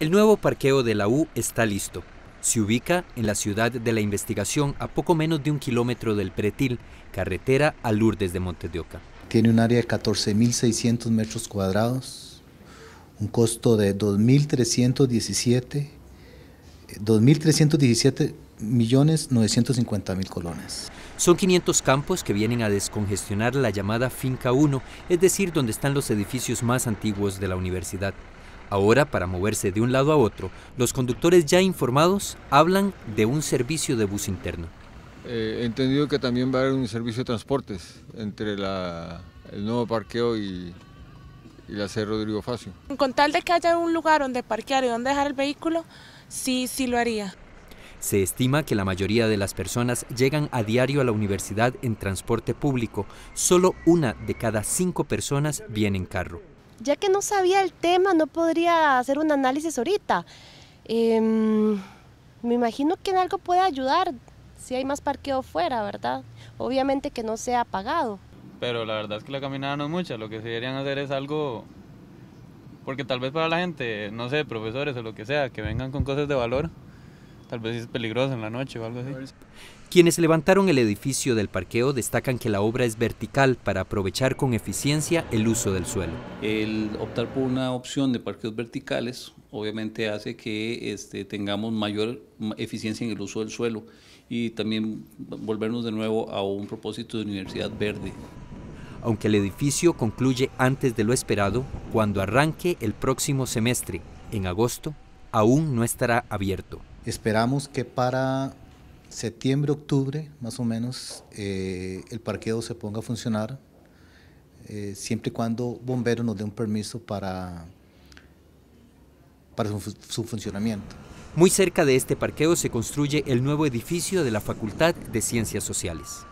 El nuevo parqueo de la U está listo. Se ubica en la ciudad de la investigación a poco menos de un kilómetro del Pretil, carretera a Lourdes de Montedioca. Tiene un área de 14.600 metros cuadrados, un costo de 2.317 2.317 eh, millones 950 mil colones. Son 500 campos que vienen a descongestionar la llamada Finca 1, es decir, donde están los edificios más antiguos de la universidad. Ahora, para moverse de un lado a otro, los conductores ya informados hablan de un servicio de bus interno. Eh, entendido que también va a haber un servicio de transportes entre el nuevo parqueo y, y la C. Rodrigo Facio. Con tal de que haya un lugar donde parquear y donde dejar el vehículo, sí, sí lo haría. Se estima que la mayoría de las personas llegan a diario a la universidad en transporte público. Solo una de cada cinco personas viene en carro ya que no sabía el tema, no podría hacer un análisis ahorita. Em, me imagino que en algo puede ayudar si hay más parqueo fuera, ¿verdad? Obviamente que no sea pagado. Pero la verdad es que la caminada no es mucha, lo que se deberían hacer es algo, porque tal vez para la gente, no sé, profesores o lo que sea, que vengan con cosas de valor, Tal vez es peligroso en la noche o algo así. Quienes levantaron el edificio del parqueo destacan que la obra es vertical para aprovechar con eficiencia el uso del suelo. El optar por una opción de parqueos verticales obviamente hace que este, tengamos mayor eficiencia en el uso del suelo y también volvernos de nuevo a un propósito de universidad verde. Aunque el edificio concluye antes de lo esperado, cuando arranque el próximo semestre, en agosto, aún no estará abierto. Esperamos que para septiembre, octubre, más o menos, eh, el parqueo se ponga a funcionar, eh, siempre y cuando Bombero nos dé un permiso para, para su funcionamiento. Muy cerca de este parqueo se construye el nuevo edificio de la Facultad de Ciencias Sociales.